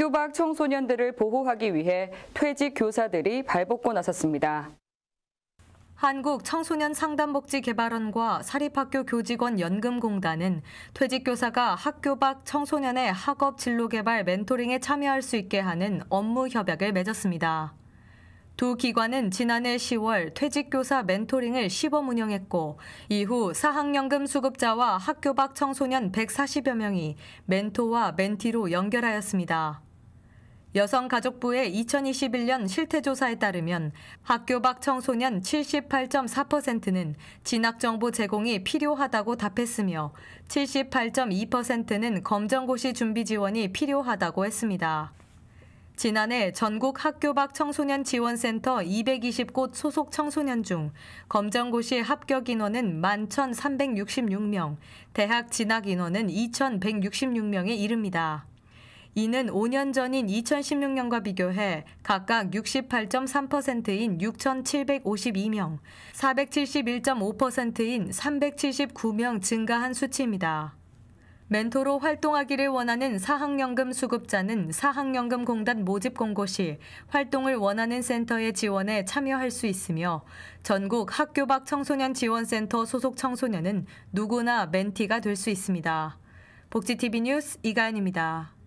학교 밖 청소년들을 보호하기 위해 퇴직 교사들이 발벗고 나섰습니다. 한국청소년상담복지개발원과 사립학교 교직원 연금공단은 퇴직교사가 학교 밖 청소년의 학업 진로 개발 멘토링에 참여할 수 있게 하는 업무 협약을 맺었습니다. 두 기관은 지난해 10월 퇴직교사 멘토링을 시범 운영했고 이후 사학연금 수급자와 학교 밖 청소년 140여 명이 멘토와 멘티로 연결하였습니다. 여성가족부의 2021년 실태조사에 따르면 학교 밖 청소년 78.4%는 진학정보 제공이 필요하다고 답했으며 78.2%는 검정고시 준비 지원이 필요하다고 했습니다. 지난해 전국 학교 밖 청소년 지원센터 220곳 소속 청소년 중 검정고시 합격 인원은 11,366명, 대학 진학 인원은 2,166명에 이릅니다. 이는 5년 전인 2016년과 비교해 각각 68.3%인 6,752명, 471.5%인 379명 증가한 수치입니다. 멘토로 활동하기를 원하는 사학연금 수급자는 사학연금 공단 모집 공고 시 활동을 원하는 센터의 지원에 참여할 수 있으며 전국 학교 밖 청소년 지원센터 소속 청소년은 누구나 멘티가 될 수 있습니다. 복지TV 뉴스 이가은입니다.